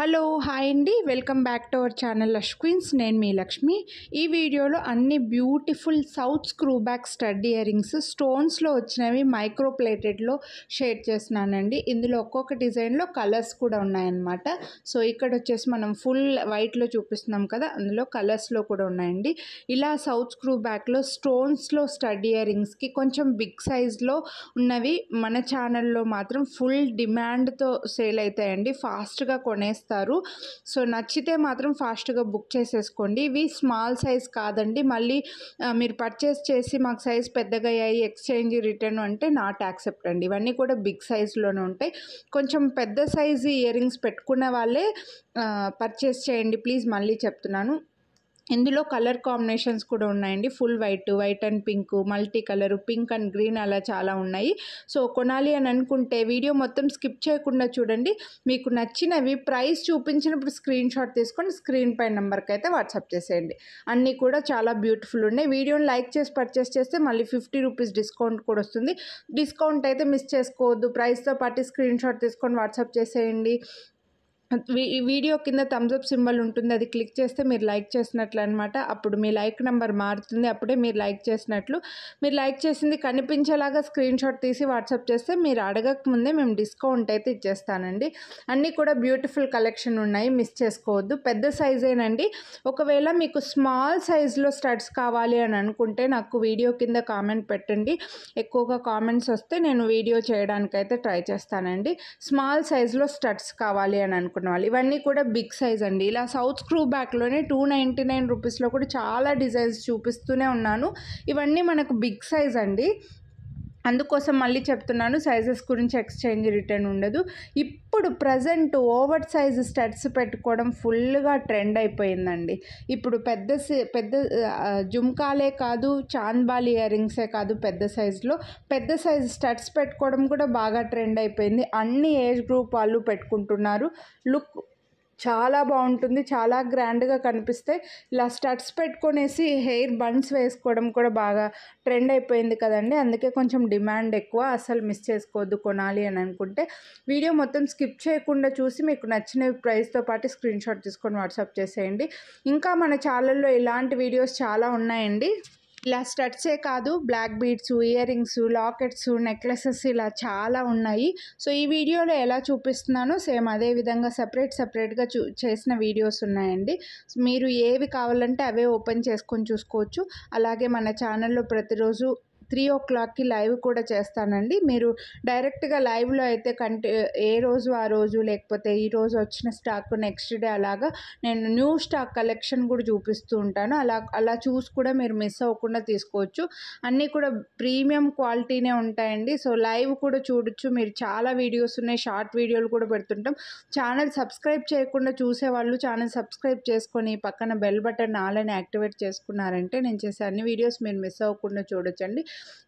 hello hi అండి welcome back to our channel Lush Queens నేను మీ లక్ష్మి ఈ వీడియోలో అన్ని beautiful south screw back stud earrings స్టోన్స్లో వచ్చినవి మైక్రో ప్లేటెడ్లో షేర్ చేస్తున్నానండి ఇందులో ఒక్కొక్క డిజైన్లో కలర్స్ కూడా ఉన్నాయన్నమాట సో ఇక్కడ వచ్చేసి మనం ఫుల్ వైట్లో చూపిస్తున్నాం కదా అందులో కలర్స్లో కూడా ఉన్నాయండి ఇలా సౌత్ స్క్రూ బ్యాక్లో స్టోన్స్లో స్టడ్ ఇయరింగ్స్కి కొంచెం బిగ్ సైజ్లో ఉన్నవి మన ఛానల్లో మాత్రం ఫుల్ డిమాండ్తో సేల్ అవుతాయండి ఫాస్ట్గా కొనేస్తే ఇస్తారు సో నచ్చితే మాత్రం ఫాస్ట్గా బుక్ చేసేసుకోండి ఇవి స్మాల్ సైజ్ కాదండి మళ్ళీ మీరు పర్చేస్ చేసి మాకు సైజ్ పెద్దగా అయ్యాయి ఎక్స్చేంజ్ రిటర్న్ అంటే నాట్ యాక్సెప్ట్ అండి ఇవన్నీ కూడా బిగ్ సైజ్లోనే ఉంటాయి కొంచెం పెద్ద సైజు ఇయర్ రింగ్స్ పెట్టుకున్న వాళ్ళే పర్చేస్ చేయండి ప్లీజ్ మళ్ళీ చెప్తున్నాను ఇందులో కలర్ కాంబినేషన్స్ కూడా ఉన్నాయండి full white white and pink multi colour pink and green అలా చాలా ఉన్నాయి సో కొనాలి అని అనుకుంటే వీడియో మొత్తం స్కిప్ చేయకుండా చూడండి మీకు నచ్చినవి ప్రైస్ చూపించినప్పుడు స్క్రీన్ షాట్ తీసుకొని స్క్రీన్ పై నెంబర్కి అయితే వాట్సాప్ చేసేయండి అన్నీ కూడా చాలా బ్యూటిఫుల్ ఉన్నాయి వీడియోని లైక్ చేసి పర్చేస్ చేస్తే మళ్ళీ ఫిఫ్టీ రూపీస్ డిస్కౌంట్ కూడా వస్తుంది డిస్కౌంట్ అయితే మిస్ చేసుకోవద్దు ప్రైస్తో పాటు స్క్రీన్ షాట్ తీసుకొని వాట్సాప్ చేసేయండి వీడియో కింద థమ్స్ అప్ సింబల్ ఉంటుంది అది క్లిక్ చేస్తే మీరు లైక్ చేసినట్లు అనమాట అప్పుడు మీ లైక్ నెంబర్ మారుతుంది అప్పుడే మీరు లైక్ చేసినట్లు మీరు లైక్ చేసింది కనిపించేలాగా స్క్రీన్ షాట్ తీసి వాట్సాప్ చేస్తే మీరు అడగకముందే మేము డిస్కౌంట్ అయితే ఇచ్చేస్తానండి అన్నీ కూడా బ్యూటిఫుల్ కలెక్షన్ ఉన్నాయి మిస్ చేసుకోవద్దు పెద్ద సైజేనండి ఒకవేళ మీకు స్మాల్ సైజులో స్టడ్స్ కావాలి అని అనుకుంటే నాకు వీడియో కింద కామెంట్ పెట్టండి ఎక్కువగా కామెంట్స్ వస్తే నేను వీడియో చేయడానికైతే ట్రై చేస్తానండి స్మాల్ సైజులో స్టడ్స్ కావాలి అని అనుకుంటే అనుకున్న వాళ్ళు ఇవన్నీ కూడా బిగ్ సైజ్ అండి ఇలా సౌత్ స్క్రూ బ్యాక్లోనే టూ నైంటీ నైన్ రూపీస్లో కూడా చాలా డిజైన్స్ చూపిస్తూనే ఉన్నాను ఇవన్నీ మనకు బిగ్ సైజ్ అండి అందుకోసం మళ్ళీ చెప్తున్నాను సైజెస్ గురించి ఎక్స్చేంజ్ రిటర్న్ ఉండదు ఇప్పుడు ప్రజెంట్ ఓవర్ సైజ్ స్టడ్స్ పెట్టుకోవడం ఫుల్గా ట్రెండ్ అయిపోయిందండి ఇప్పుడు పెద్ద పెద్ద జుమ్కాలే కాదు చాన్బాల్ ఇయర్ రింగ్సే కాదు పెద్ద సైజులో పెద్ద సైజ్ స్టడ్స్ పెట్టుకోవడం కూడా బాగా ట్రెండ్ అయిపోయింది అన్ని ఏజ్ గ్రూప్ వాళ్ళు పెట్టుకుంటున్నారు లుక్ చాలా బాగుంటుంది చాలా గ్రాండ్గా కనిపిస్తాయి ఇలా స్టడ్స్ పెట్టుకునేసి హెయిర్ బన్స్ వేసుకోవడం కూడా బాగా ట్రెండ్ అయిపోయింది కదండి అందుకే కొంచెం డిమాండ్ ఎక్కువ అసలు మిస్ చేసుకోవద్దు కొనాలి అని అనుకుంటే వీడియో మొత్తం స్కిప్ చేయకుండా చూసి మీకు నచ్చిన ప్రైస్తో పాటు స్క్రీన్ షాట్ తీసుకొని వాట్సాప్ చేసేయండి ఇంకా మన ఛానల్లో ఇలాంటి వీడియోస్ చాలా ఉన్నాయండి ఇలా స్టడ్సే కాదు black beads earrings lockets necklaces ఇలా చాలా ఉన్నాయి సో ఈ వీడియోలో ఎలా చూపిస్తున్నానో సేమ్ అదే విధంగా సపరేట్ సపరేట్గా చూ చేసిన వీడియోస్ ఉన్నాయండి మీరు ఏవి కావాలంటే అవే ఓపెన్ చేసుకొని చూసుకోవచ్చు అలాగే మన ఛానల్లో ప్రతిరోజు త్రీ ఓ క్లాక్కి లైవ్ కూడా చేస్తానండి మీరు డైరెక్ట్గా లైవ్లో అయితే కంటే ఏ రోజు ఆ రోజు లేకపోతే ఈ రోజు వచ్చిన స్టాక్ నెక్స్ట్ డే అలాగా నేను న్యూ స్టాక్ కలెక్షన్ కూడా చూపిస్తూ ఉంటాను అలా అలా చూసి కూడా మీరు మిస్ అవ్వకుండా తీసుకోవచ్చు అన్నీ కూడా ప్రీమియం క్వాలిటీనే ఉంటాయండి సో లైవ్ కూడా చూడొచ్చు మీరు చాలా వీడియోస్ ఉన్నాయి షార్ట్ వీడియోలు కూడా పెడుతుంటాం ఛానల్ సబ్స్క్రైబ్ చేయకుండా చూసేవాళ్ళు ఛానల్ సబ్స్క్రైబ్ చేసుకొని పక్కన బెల్ బటన్ ఆలని యాక్టివేట్ చేసుకున్నారంటే నేను చేసే అన్ని వీడియోస్ మీరు మిస్ అవ్వకుండా చూడొచ్చండి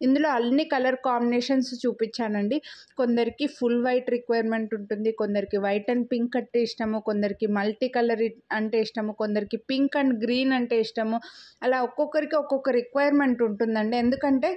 ఇందులో అన్ని కలర్ కాంబినేషన్స్ చూపించానండి కొందరికి ఫుల్ వైట్ రిక్వైర్మెంట్ ఉంటుంది కొందరికి వైట్ అండ్ పింక్ అంటే ఇష్టము కొందరికి మల్టీ కలర్ అంటే ఇష్టము కొందరికి పింక్ అండ్ గ్రీన్ అంటే ఇష్టము అలా ఒక్కొక్కరికి ఒక్కొక్క రిక్వైర్మెంట్ ఉంటుందండి ఎందుకంటే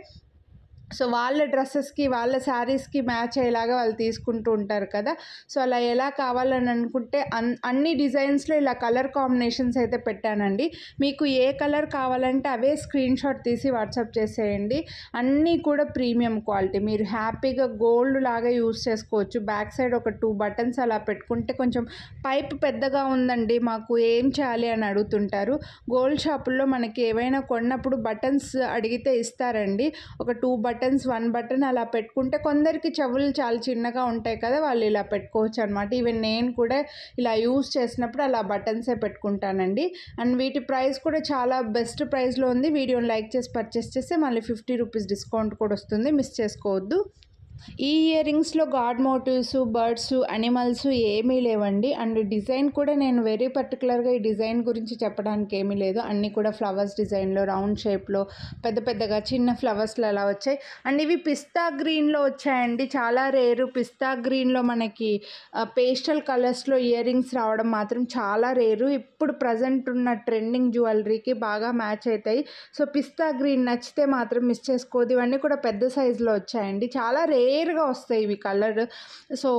సో వాళ్ళ డ్రెస్సెస్కి వాళ్ళ శారీస్కి మ్యాచ్ అయ్యేలాగా వాళ్ళు తీసుకుంటూ ఉంటారు కదా సో అలా ఎలా కావాలని అనుకుంటే అన్ అన్ని డిజైన్స్లో ఇలా కలర్ కాంబినేషన్స్ అయితే పెట్టానండి మీకు ఏ కలర్ కావాలంటే అవే స్క్రీన్ షాట్ తీసి వాట్సాప్ చేసేయండి అన్నీ కూడా ప్రీమియం క్వాలిటీ మీరు హ్యాపీగా గోల్డ్ లాగా యూస్ చేసుకోవచ్చు బ్యాక్ సైడ్ ఒక టూ బటన్స్ అలా పెట్టుకుంటే కొంచెం పైప్ పెద్దగా ఉందండి మాకు ఏం చేయాలి అని అడుగుతుంటారు గోల్డ్ షాపుల్లో మనకి ఏవైనా కొన్నప్పుడు బటన్స్ అడిగితే ఇస్తారండి ఒక two button buttons one button అలా పెట్టుకుంటే కొందరికి చెవులు చాలా చిన్నగా ఉంటాయి కదా వాళ్ళు ఇలా పెట్టుకోవచ్చు అనమాట ఈవెన్ నేను కూడా ఇలా యూస్ చేసినప్పుడు అలా బటన్సే పెట్టుకుంటానండి అండ్ వీటి ప్రైస్ కూడా చాలా బెస్ట్ ప్రైస్లో ఉంది వీడియోని లైక్ చేసి పర్చేస్ చేస్తే మళ్ళీ ఫిఫ్టీ రూపీస్ డిస్కౌంట్ కూడా వస్తుంది మిస్ చేసుకోవద్దు ఈ ఇయర్ రింగ్స్లో గాడ్ మోటివ్స్ బర్డ్స్ అనిమల్స్ ఏమీ లేవండి అండ్ డిజైన్ కూడా నేను వెరీ పర్టికులర్గా ఈ డిజైన్ గురించి చెప్పడానికి ఏమీ లేదు అన్నీ కూడా ఫ్లవర్స్ డిజైన్లో రౌండ్ షేప్లో పెద్ద పెద్దగా చిన్న ఫ్లవర్స్లో అలా వచ్చాయి అండ్ ఇవి పిస్తా గ్రీన్లో వచ్చాయండి చాలా రేరు పిస్తా గ్రీన్లో మనకి పేస్టల్ కలర్స్లో ఇయర్ రింగ్స్ రావడం మాత్రం చాలా రేరు ఇప్పుడు ప్రజెంట్ ఉన్న ట్రెండింగ్ జ్యువెలరీకి బాగా మ్యాచ్ అవుతాయి సో పిస్తా గ్రీన్ నచ్చితే మాత్రం మిస్ చేసుకోదు ఇవన్నీ కూడా పెద్ద సైజులో వచ్చాయండి చాలా రే క్లియర్గా వస్తాయి ఇవి colour so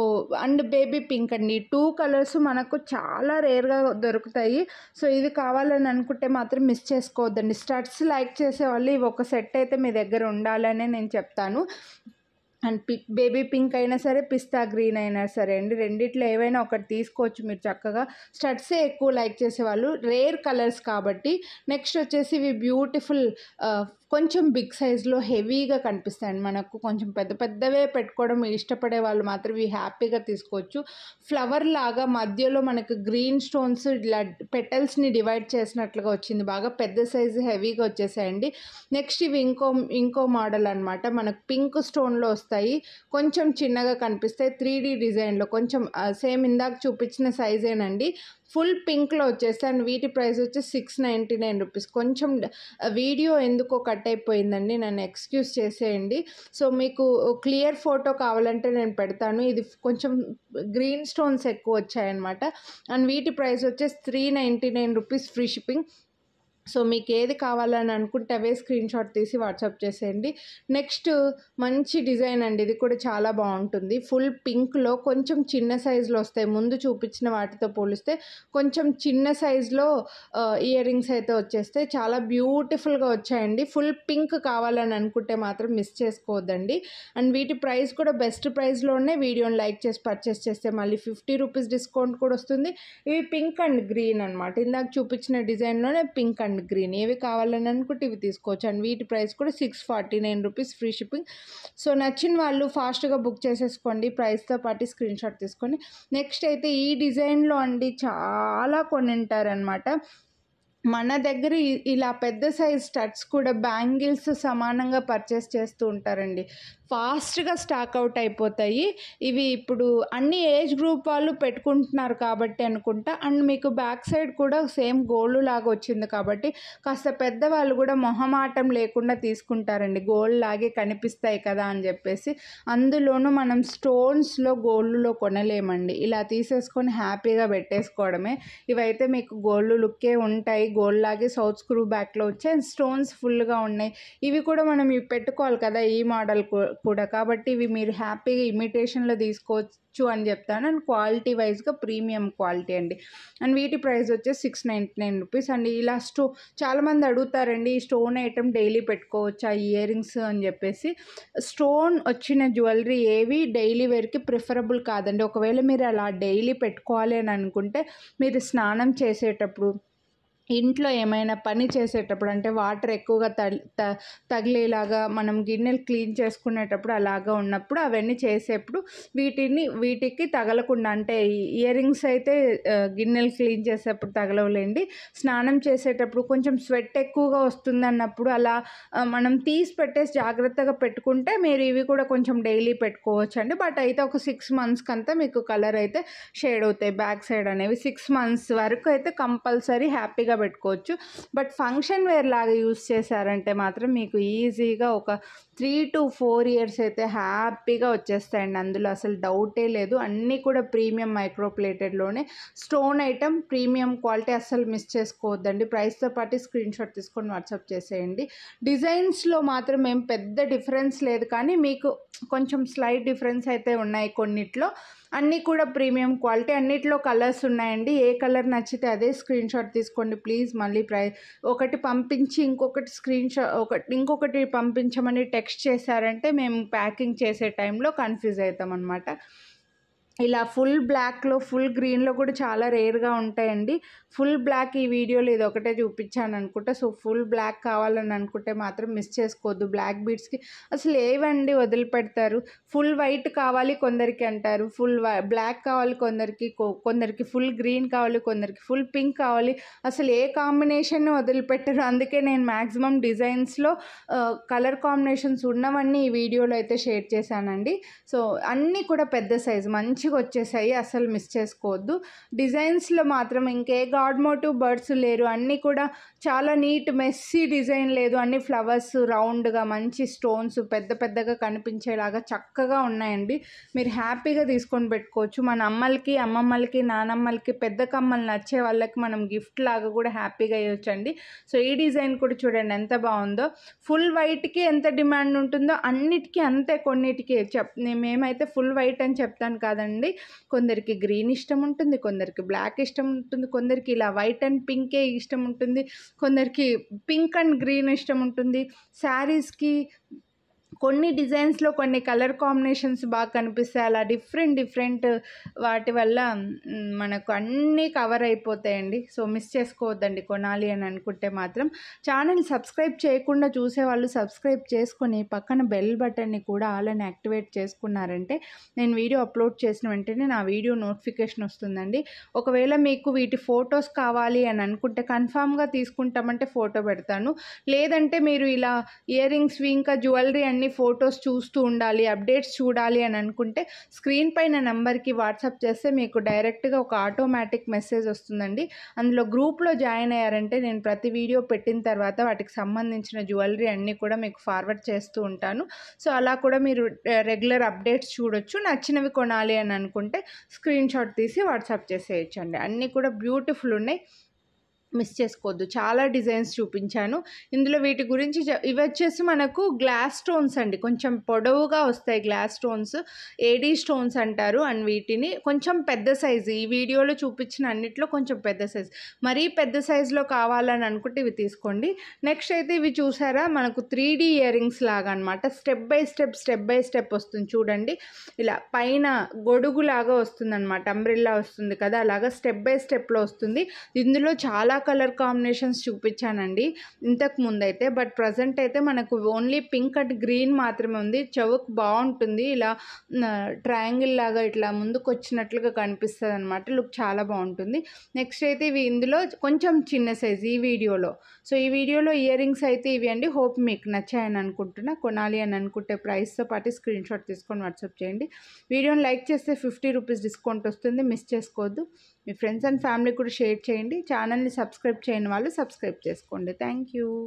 and baby pink అండి టూ కలర్స్ మనకు చాలా రేర్గా దొరుకుతాయి సో ఇది కావాలని అనుకుంటే మాత్రం మిస్ చేసుకోవద్దండి స్టడ్స్ లైక్ చేసేవాళ్ళు ఇవి ఒక సెట్ అయితే మీ దగ్గర ఉండాలనే నేను చెప్తాను అండ్ పి బేబీ పింక్ అయినా సరే పిస్తా గ్రీన్ అయినా సరే అండి రెండిట్లో ఏవైనా ఒకటి తీసుకోవచ్చు మీరు చక్కగా స్టడ్సే ఎక్కువ లైక్ చేసేవాళ్ళు రేర్ కలర్స్ కాబట్టి నెక్స్ట్ వచ్చేసి ఇవి బ్యూటిఫుల్ కొంచెం బిగ్ సైజ్లో హెవీగా కనిపిస్తాయండి మనకు కొంచెం పెద్ద పెద్దవే పెట్టుకోవడం ఇష్టపడే వాళ్ళు మాత్రం ఇవి హ్యాపీగా తీసుకోవచ్చు ఫ్లవర్ లాగా మధ్యలో మనకు గ్రీన్ స్టోన్స్ ఇలా పెటల్స్ని డివైడ్ చేసినట్లుగా వచ్చింది బాగా పెద్ద సైజు హెవీగా వచ్చేసాయండి నెక్స్ట్ ఇవి ఇంకో ఇంకో మోడల్ అనమాట మనకు పింక్ స్టోన్లో వస్తాయి వస్తాయి కొంచెం చిన్నగా కనిపిస్తాయి త్రీ డీ డిజైన్లో కొంచెం సేమ్ ఇందాక చూపించిన సైజేనండి ఫుల్ పింక్లో వచ్చేస్తే అండ్ వీటి ప్రైస్ వచ్చి సిక్స్ నైంటీ నైన్ రూపీస్ కొంచెం వీడియో ఎందుకో కట్ అయిపోయిందండి నన్ను ఎక్స్క్యూజ్ చేసేయండి సో మీకు క్లియర్ ఫోటో కావాలంటే నేను పెడతాను ఇది కొంచెం గ్రీన్ స్టోన్స్ ఎక్కువ వచ్చాయన్నమాట అండ్ వీటి ప్రైస్ వచ్చేసి three ninety nine rupees free shipping so మీకు ఏది కావాలని అనుకుంటే అవే స్క్రీన్ షాట్ తీసి వాట్సాప్ చేసేయండి నెక్స్ట్ మంచి డిజైన్ అండి ఇది కూడా చాలా బాగుంటుంది ఫుల్ పింక్లో కొంచెం చిన్న సైజులో వస్తాయి ముందు చూపించిన వాటితో పోలిస్తే కొంచెం చిన్న సైజులో ఇయర్ రింగ్స్ అయితే వచ్చేస్తే చాలా బ్యూటిఫుల్గా వచ్చాయండి ఫుల్ పింక్ కావాలని అనుకుంటే మాత్రం మిస్ చేసుకోవద్దండి అండ్ వీటి ప్రైస్ కూడా బెస్ట్ ప్రైస్లోనే వీడియోని లైక్ చేసి పర్చేస్ చేస్తే మళ్ళీ ఫిఫ్టీ రూపీస్ డిస్కౌంట్ కూడా వస్తుంది ఇవి పింక్ అండ్ గ్రీన్ అనమాట ఇందాక చూపించిన డిజైన్లోనే పింక్ అండ్ అండ్ గ్రీన్ ఏవి కావాలని అనుకుంటే ఇవి తీసుకోవచ్చు అండ్ వీటి ప్రైస్ కూడా six forty nine rupees free shipping so నచ్చిన వాళ్ళు ఫాస్ట్గా బుక్ చేసేసుకోండి ప్రైస్తో పాటు స్క్రీన్ షాట్ తీసుకొని నెక్స్ట్ అయితే ఈ డిజైన్లో అండి చాలా కొన్ని ఉంటారనమాట మన దగ్గర ఇలా పెద్ద సైజ్ స్టడ్స్ కూడా బ్యాంగిల్స్ సమానంగా పర్చేస్ చేస్తూ ఉంటారండి ఫాస్ట్గా స్టాక్ అవుట్ అయిపోతాయి ఇవి ఇప్పుడు అన్ని ఏజ్ గ్రూప్ వాళ్ళు పెట్టుకుంటున్నారు కాబట్టి అనుకుంటా అండ్ మీకు బ్యాక్ సైడ్ కూడా సేమ్ గోల్డ్ లాగా వచ్చింది కాబట్టి కాస్త పెద్దవాళ్ళు కూడా మొహమాటం లేకుండా తీసుకుంటారండి గోల్డ్ లాగే కనిపిస్తాయి కదా అని చెప్పేసి అందులోనూ మనం స్టోన్స్లో గోల్డ్లో కొనలేమండి ఇలా తీసేసుకొని హ్యాపీగా పెట్టేసుకోవడమే ఇవైతే మీకు గోల్డ్ లుక్కే ఉంటాయి గోల్డ్ లాగే సౌత్ స్క్రూ బ్యాక్లో వచ్చాయి అండ్ స్టోన్స్ ఫుల్గా ఉన్నాయి ఇవి కూడా మనం పెట్టుకోవాలి కదా ఈ మోడల్ కూడా కాబట్టి ఇవి మీరు హ్యాపీగా ఇమిటేషన్లో తీసుకోవచ్చు అని చెప్తాను అండ్ క్వాలిటీ వైజ్గా ప్రీమియం క్వాలిటీ అండి అండ్ వీటి ప్రైస్ వచ్చేసి six ninety nine rupees and ఇలా స్టో చాలామంది అడుగుతారండి ఈ స్టోన్ ఐటమ్ డైలీ పెట్టుకోవచ్చా ఇయర్ రింగ్స్ అని చెప్పేసి స్టోన్ వచ్చిన జ్యువెలరీ ఏవి డైలీ వేర్కి ప్రిఫరబుల్ కాదండి ఒకవేళ మీరు అలా డైలీ పెట్టుకోవాలి అని అనుకుంటే మీరు స్నానం చేసేటప్పుడు ఇంట్లో ఏమైనా పని చేసేటప్పుడు అంటే వాటర్ ఎక్కువగా త తగిలేలాగా మనం గిన్నెలు క్లీన్ చేసుకునేటప్పుడు అలాగా ఉన్నప్పుడు అవన్నీ చేసేప్పుడు వీటిని వీటికి తగలకుండా అంటే ఇయర్ రింగ్స్ అయితే గిన్నెలు క్లీన్ చేసేప్పుడు తగలవులేండి స్నానం చేసేటప్పుడు కొంచెం స్వెట్ ఎక్కువగా వస్తుందన్నప్పుడు అలా మనం తీసి పెట్టేసి జాగ్రత్తగా పెట్టుకుంటే మీరు ఇవి కూడా కొంచెం డైలీ పెట్టుకోవచ్చు అండి బట్ అయితే ఒక సిక్స్ మంత్స్కి అంతా మీకు కలర్ అయితే షేడ్ అవుతాయి బ్యాక్ సైడ్ అనేవి సిక్స్ మంత్స్ వరకు అయితే కంపల్సరీ హ్యాపీగా పెట్టుకోవచ్చు బట్ ఫంక్షన్ వేర్ లాగా యూస్ చేశారంటే మాత్రం మీకు ఈజీగా ఒక త్రీ టు ఫోర్ ఇయర్స్ అయితే హ్యాపీగా వచ్చేస్తాయండి అందులో అసలు డౌటే లేదు అన్నీ కూడా ప్రీమియం మైక్రోప్లేటెడ్లోనే స్టోన్ ఐటమ్ ప్రీమియం క్వాలిటీ అస్సలు మిస్ చేసుకోవద్దండి ప్రైస్తో పాటు స్క్రీన్ షాట్ తీసుకొని వాట్సాప్ చేసేయండి డిజైన్స్లో మాత్రం ఏం పెద్ద డిఫరెన్స్ లేదు కానీ మీకు కొంచెం స్లైట్ డిఫరెన్స్ అయితే ఉన్నాయి కొన్నిట్లో అన్నీ కూడా ప్రీమియం క్వాలిటీ అన్నిట్లో కలర్స్ ఉన్నాయండి ఏ కలర్ నచ్చితే అదే స్క్రీన్ షాట్ తీసుకోండి ప్లీజ్ మళ్ళీ ప్రై ఒకటి పంపించి ఇంకొకటి స్క్రీన్ షా ఒకటి ఇంకొకటి పంపించమని టెక్స్ట్ చేశారంటే మేము ప్యాకింగ్ చేసే టైంలో కన్ఫ్యూజ్ అవుతాం అనమాట ఇలా ఫుల్ బ్లాక్లో ఫుల్ గ్రీన్లో కూడా చాలా రేర్గా ఉంటాయండి ఫుల్ బ్లాక్ ఈ వీడియోలో ఇది ఒకటే చూపించాను అనుకుంటా సో ఫుల్ బ్లాక్ కావాలని అనుకుంటే మాత్రం మిస్ చేసుకోవద్దు బ్లాక్ బీడ్స్కి అసలు ఏవండి వదిలిపెడతారు ఫుల్ వైట్ కావాలి కొందరికి అంటారు ఫుల్ బ్లాక్ కావాలి కొందరికి కొందరికి ఫుల్ గ్రీన్ కావాలి కొందరికి ఫుల్ పింక్ కావాలి అసలు ఏ కాంబినేషన్ వదిలిపెట్టరు అందుకే నేను మ్యాక్సిమం డిజైన్స్లో కలర్ కాంబినేషన్స్ ఉన్నవన్నీ ఈ వీడియోలో అయితే షేర్ చేశానండి సో అన్నీ కూడా పెద్ద సైజు మంచి మంచిగా వచ్చేసాయి అసలు మిస్ చేసుకోవద్దు డిజైన్స్లో మాత్రం ఇంకే గాడ్ మోటివ్ బర్డ్స్ లేరు అన్నీ కూడా చాలా నీట్ మెస్సీ డిజైన్ లేదు అన్ని ఫ్లవర్స్ రౌండ్గా మంచి స్టోన్స్ పెద్ద పెద్దగా కనిపించేలాగా చక్కగా ఉన్నాయండి మీరు హ్యాపీగా తీసుకొని పెట్టుకోవచ్చు మన అమ్మలకి అమ్మమ్మలకి నానమ్మలకి పెద్ద కమ్మలు నచ్చే వాళ్ళకి మనం గిఫ్ట్ లాగా కూడా హ్యాపీగా ఇవ్వచ్చండి సో ఈ డిజైన్ కూడా చూడండి ఎంత బాగుందో ఫుల్ వైట్కి ఎంత డిమాండ్ ఉంటుందో అన్నిటికీ అంతే కొన్నిటికి చెప్ మేమైతే ఫుల్ వైట్ అని చెప్తాను కాదండి ఉంటుంది కొందరికి గ్రీన్ ఇష్టం ఉంటుంది కొందరికి బ్లాక్ ఇష్టం ఉంటుంది కొందరికి ఇలా వైట్ అండ్ పింకే ఇష్టం ఉంటుంది కొందరికి పింక్ అండ్ గ్రీన్ ఇష్టం ఉంటుంది శారీస్కి కొన్ని డిజైన్స్లో కొన్ని కలర్ కాంబినేషన్స్ బాగా కనిపిస్తాయి అలా డిఫరెంట్ డిఫరెంట్ వాటి వల్ల మనకు అన్నీ కవర్ అయిపోతాయండి సో మిస్ చేసుకోవద్దండి కొనాలి అని అనుకుంటే మాత్రం ఛానల్ సబ్స్క్రైబ్ చేయకుండా చూసే వాళ్ళు సబ్స్క్రైబ్ చేసుకొని పక్కన బెల్ బటన్ని కూడా ఆల్ అని యాక్టివేట్ చేసుకున్నారంటే నేను వీడియో అప్లోడ్ చేసిన వెంటనే నా వీడియో నోటిఫికేషన్ వస్తుందండి ఒకవేళ మీకు వీటి ఫొటోస్ కావాలి అని అనుకుంటే కన్ఫామ్గా తీసుకుంటామంటే ఫోటో పెడతాను లేదంటే మీరు ఇలా ఇయర్ రింగ్స్వి ఇంకా జ్యువెలరీ అన్నీ కొన్ని ఫొటోస్ చూస్తూ ఉండాలి అప్డేట్స్ చూడాలి అని అనుకుంటే స్క్రీన్ పైన నెంబర్కి వాట్సాప్ చేస్తే మీకు డైరెక్ట్గా ఒక ఆటోమేటిక్ మెసేజ్ వస్తుందండి అందులో గ్రూప్లో జాయిన్ అయ్యారంటే నేను ప్రతి వీడియో పెట్టిన తర్వాత వాటికి సంబంధించిన జ్యువెలరీ అన్నీ కూడా మీకు ఫార్వర్డ్ చేస్తూ ఉంటాను సో అలా కూడా మీరు రెగ్యులర్ అప్డేట్స్ చూడొచ్చు నచ్చినవి కొనాలి అని అనుకుంటే స్క్రీన్ షాట్ తీసి వాట్సాప్ చేసేయచ్చండి అన్నీ కూడా బ్యూటిఫుల్ ఉన్నాయి మిస్ చేసుకోవద్దు చాలా డిజైన్స్ చూపించాను ఇందులో వీటి గురించి ఇవి వచ్చేసి మనకు గ్లాస్ స్టోన్స్ అండి కొంచెం పొడవుగా వస్తాయి గ్లాస్ స్టోన్స్ ఏడీ స్టోన్స్ అంటారు అండ్ వీటిని కొంచెం పెద్ద సైజు ఈ వీడియోలో చూపించిన అన్నిట్లో కొంచెం పెద్ద సైజు మరీ పెద్ద సైజులో కావాలని అనుకుంటే ఇవి తీసుకోండి నెక్స్ట్ అయితే ఇవి చూసారా మనకు త్రీ డీ ఇయరింగ్స్ లాగా అనమాట step by step step by step వస్తుంది చూడండి ఇలా పైన గొడుగులాగా వస్తుంది అనమాట అంబ్రిల్లా వస్తుంది కదా అలాగా స్టెప్ బై స్టెప్లో వస్తుంది ఇందులో చాలా చాలా కలర్ కాంబినేషన్స్ చూపించానండి ఇంతకు ముందైతే బట్ ప్రజెంట్ అయితే మనకు ఓన్లీ పింక్ అండ్ గ్రీన్ మాత్రమే ఉంది చౌక్ బాగుంటుంది ఇలా ట్రయాంగిల్ లాగా ఇట్లా ముందుకు వచ్చినట్లుగా కనిపిస్తుంది అనమాట లుక్ చాలా బాగుంటుంది నెక్స్ట్ అయితే ఇవి ఇందులో కొంచెం చిన్న సైజ్ ఈ వీడియోలో సో ఈ వీడియోలో ఇయర్ రింగ్స్ అయితే ఇవి అండి హోప్ మీకు నచ్చాయని అనుకుంటున్నా కొనాలి అని అనుకుంటే ప్రైస్తో పాటు స్క్రీన్ షాట్ తీసుకొని వాట్సాప్ చేయండి వీడియోని లైక్ చేస్తే ఫిఫ్టీ రూపీస్ డిస్కౌంట్ వస్తుంది మిస్ చేసుకోవద్దు మీ ఫ్రెండ్స్ అండ్ ఫ్యామిలీ కూడా షేర్ చేయండి ఛానల్ని సబ్స్క్రైబ్ చేయని వాళ్ళు సబ్స్క్రైబ్ చేసుకోండి థ్యాంక్ యూ